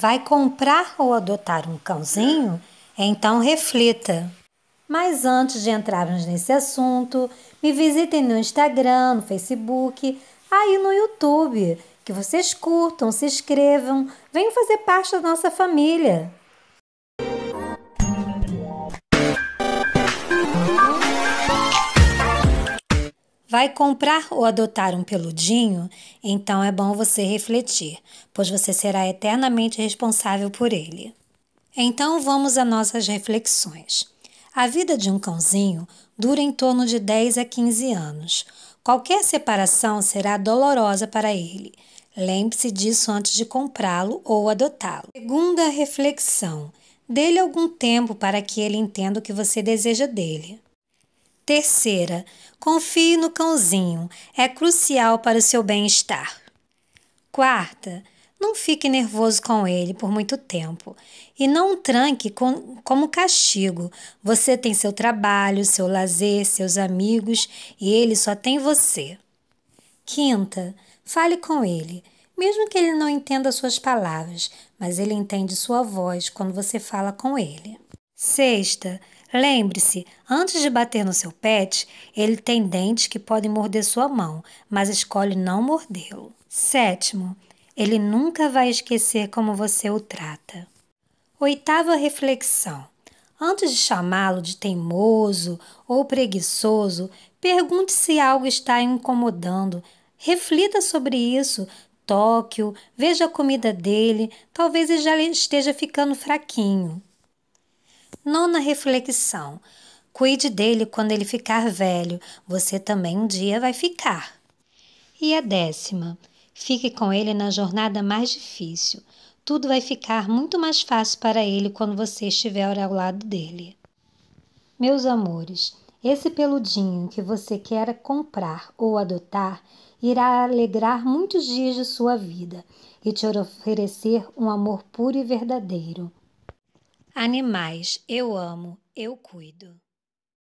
Vai comprar ou adotar um cãozinho? Então reflita. Mas antes de entrarmos nesse assunto, me visitem no Instagram, no Facebook, aí no YouTube. Que vocês curtam, se inscrevam, venham fazer parte da nossa família. vai comprar ou adotar um peludinho, então é bom você refletir, pois você será eternamente responsável por ele. Então vamos a nossas reflexões. A vida de um cãozinho dura em torno de 10 a 15 anos. Qualquer separação será dolorosa para ele. Lembre-se disso antes de comprá-lo ou adotá-lo. Segunda reflexão: dê-lhe algum tempo para que ele entenda o que você deseja dele. Terceira, confie no cãozinho, é crucial para o seu bem-estar. Quarta, não fique nervoso com ele por muito tempo e não tranque com, como castigo. Você tem seu trabalho, seu lazer, seus amigos e ele só tem você. Quinta, fale com ele. Mesmo que ele não entenda suas palavras, mas ele entende sua voz quando você fala com ele. Sexta, Lembre-se, antes de bater no seu pet, ele tem dentes que podem morder sua mão, mas escolhe não mordê-lo. Sétimo, ele nunca vai esquecer como você o trata. Oitava reflexão. Antes de chamá-lo de teimoso ou preguiçoso, pergunte se algo está incomodando. Reflita sobre isso, toque-o, veja a comida dele, talvez ele já esteja ficando fraquinho. Nona reflexão: cuide dele quando ele ficar velho, você também um dia vai ficar. E a décima: fique com ele na jornada mais difícil. Tudo vai ficar muito mais fácil para ele quando você estiver ao lado dele. Meus amores, esse peludinho que você quer comprar ou adotar irá alegrar muitos dias de sua vida e te oferecer um amor puro e verdadeiro. Animais eu amo, eu cuido.